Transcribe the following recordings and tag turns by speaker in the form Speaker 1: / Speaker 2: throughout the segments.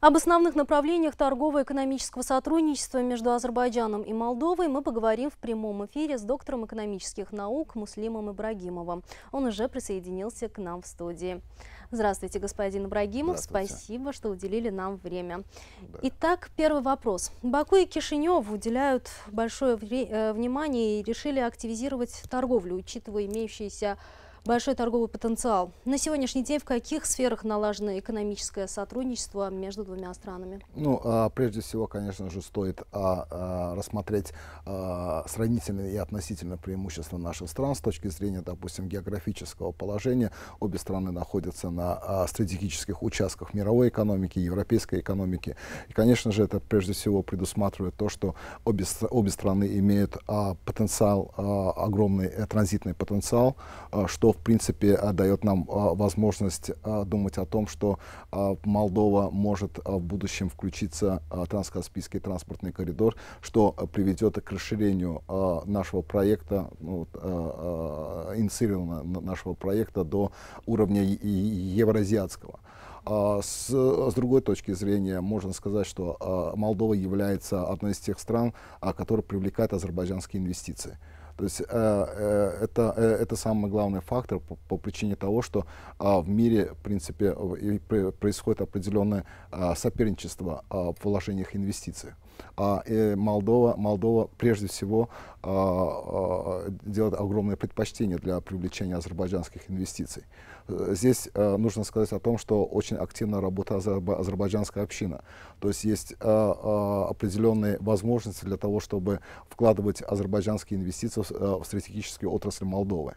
Speaker 1: Об основных направлениях торгово-экономического сотрудничества между Азербайджаном и Молдовой мы поговорим в прямом эфире с доктором экономических наук Муслимом Ибрагимовым. Он уже присоединился к нам в студии. Здравствуйте, господин Ибрагимов. Здравствуйте. Спасибо, что уделили нам время. Да. Итак, первый вопрос. Баку и Кишинев уделяют большое э, внимание и решили активизировать торговлю, учитывая имеющиеся большой торговый потенциал. На сегодняшний день в каких сферах налажено экономическое сотрудничество между двумя странами?
Speaker 2: Ну, а, прежде всего, конечно же, стоит а, а, рассмотреть сравнительные и относительные преимущества наших стран с точки зрения, допустим, географического положения. Обе страны находятся на стратегических участках мировой экономики, европейской экономики. И, конечно же, это прежде всего предусматривает то, что обе, обе страны имеют потенциал, огромный э, транзитный потенциал, что в принципе, э, дает нам э, возможность э, думать о том, что Молдова может в будущем включиться в Транскаспийский транспортный коридор, что приведет к расширению нашего проекта, ну, инициированного нашего проекта до уровня евразиатского. А с, с другой точки зрения, можно сказать, что Молдова является одной из тех стран, которые привлекают азербайджанские инвестиции. То есть э, э, это, э, это самый главный фактор по, по причине того, что э, в мире, в принципе, э, происходит определенное э, соперничество э, в вложениях инвестиций. А, э, Молдова, Молдова прежде всего а, а, делает огромное предпочтение для привлечения азербайджанских инвестиций. Э, здесь э, нужно сказать о том, что очень активно работает азербайджанская община. То есть есть а, определенные возможности для того, чтобы вкладывать азербайджанские инвестиции в стратегические отрасли Молдовы.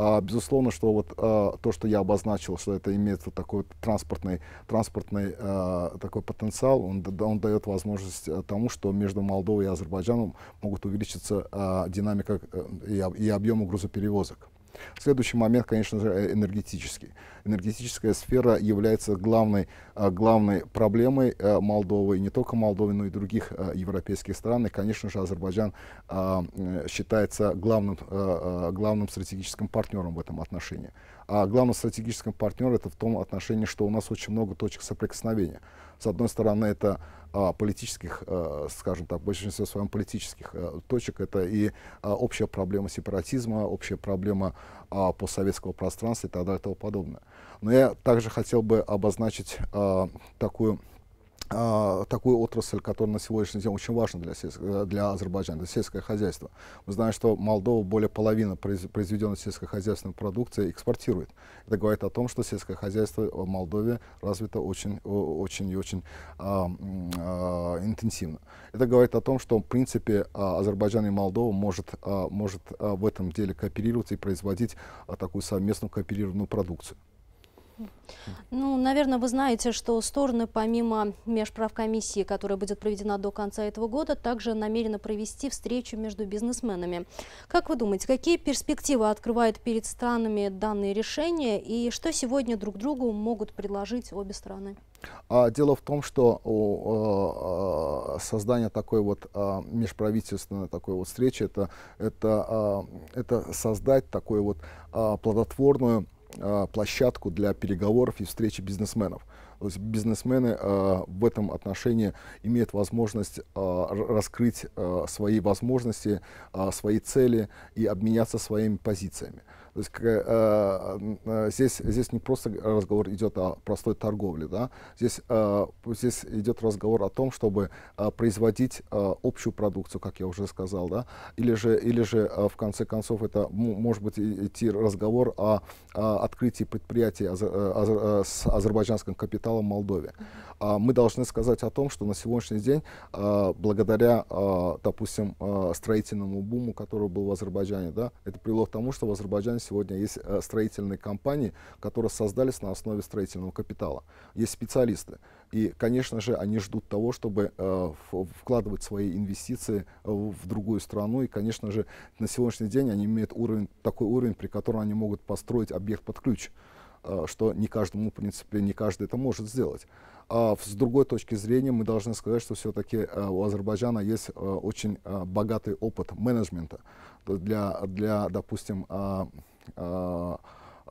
Speaker 2: А, безусловно, что вот а, то, что я обозначил, что это имеет вот такой транспортный, транспортный а, такой потенциал, он, он дает возможность э, тому, что между Молдовой и Азербайджаном могут увеличиться а, динамика э, и объемы грузоперевозок. Следующий момент, конечно же, э, энергетический. Энергетическая сфера является главной, э, главной проблемой э, Молдовы, и не только Молдовы, но и других европейских стран. И, конечно же, Азербайджан считается главным, главным стратегическим партнером в этом отношении. А главным стратегическим партнером это в том отношении, что у нас очень много точек соприкосновения. С одной стороны, это а, политических, э, скажем так, большинство в своем политических э, точек. Это и а, общая проблема сепаратизма, общая проблема а, постсоветского пространства и так далее и тому подобное. Но я также хотел бы обозначить такую а, такую отрасль, которая на сегодняшний день очень важна для, сельско, э, для Азербайджана, это сельское хозяйство. Мы знаем, что Молдова более половины произ, произведенной сельскохозяйственной продукции экспортирует. Это говорит о том, что сельское хозяйство в Молдове развито очень, очень и очень а, а, интенсивно. Это говорит о том, что, в принципе, а, Азербайджан и Молдова может, а, может а, в этом деле кооперироваться и производить а, такую совместную кооперированную продукцию.
Speaker 1: Ну, наверное, вы знаете, что стороны, помимо межправкомиссии, которая будет проведена до конца этого года, также намерены провести встречу между бизнесменами. Как вы думаете, какие перспективы открывают перед странами данные решения и что сегодня друг другу могут предложить обе страны?
Speaker 2: А, дело в том, что э, э, создание такой вот э, межправительственной такой вот встречи, это, это, это создать такую вот плодотворную а, площадку для переговоров и встречи бизнесменов. То есть бизнесмены э, в этом отношении имеют возможность э, раскрыть э, свои возможности, э, свои цели и обменяться своими позициями. То есть, э, э, здесь, здесь не просто разговор идет о простой торговле, да? здесь, э, здесь идет разговор о том, чтобы э, производить э, общую продукцию, как я уже сказал, да? или, же, или же в конце концов это может быть идти разговор о, о открытии предприятий с азербайджанским капиталом в Молдове. А мы должны сказать о том, что на сегодняшний день, благодаря, допустим, строительному буму, который был в Азербайджане, да, это привело к тому, что в Азербайджане сегодня есть строительные компании, компаний, которые создались на основе строительного капитала. Есть специалисты. И, конечно же, они ждут того, чтобы э, вкладывать свои инвестиции в, э, в другую страну. И, конечно же, на сегодняшний день они имеют уровень, такой уровень, при котором они могут построить объект под ключ, э, что не каждому, в принципе, не каждый это может сделать. А с другой точки зрения мы должны сказать, что все-таки э, у Азербайджана есть э, очень богатый опыт менеджмента для, для допустим,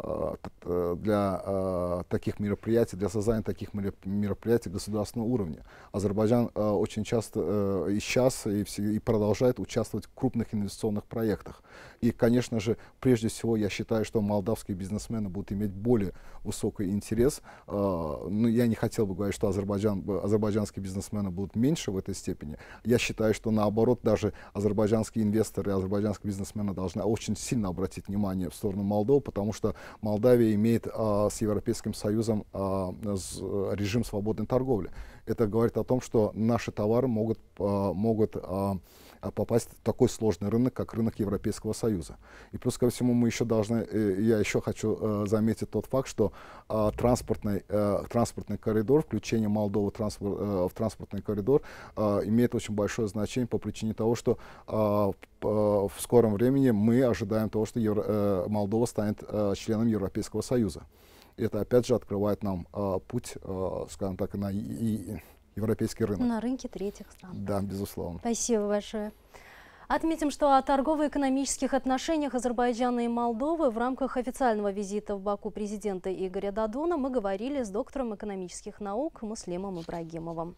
Speaker 2: 呃。Э, для э, таких мероприятий, для создания таких мероприятий государственного уровня. Азербайджан э, очень часто э, и сейчас, и, все, и продолжает участвовать в крупных инвестиционных проектах. И, конечно же, прежде всего, я считаю, что молдавские бизнесмены будут иметь более высокий интерес. Э, ну, я не хотел бы говорить, что Азербайджан, азербайджанские бизнесмены будут меньше в этой степени. Я считаю, что наоборот, даже азербайджанские инвесторы, азербайджанские бизнесмены должны очень сильно обратить внимание в сторону Молдовы, потому что Молдавия Сербия имеет а, с Европейским Союзом а, с, э, режим свободной торговли. Это говорит о том, что наши товары могут, а, могут а, а, попасть в такой сложный рынок, как рынок Европейского Союза. И плюс ко всему мы еще должны, э, я еще хочу э, заметить тот факт, что а, транспортный, транспортный коридор, включение Молдовы в транспортный коридор а, имеет очень большое значение по причине того, что в скором времени мы ожидаем того, что Молдова станет членом Европейского Советского Союза. это, опять же, открывает нам э, путь, э, скажем так, на и, и европейский рынок.
Speaker 1: На рынке третьих стран. Да, безусловно. Спасибо большое. Отметим, что о торгово-экономических отношениях Азербайджана и Молдовы в рамках официального визита в Баку президента Игоря Дадона мы говорили с доктором экономических наук Муслимом Ибрагимовым.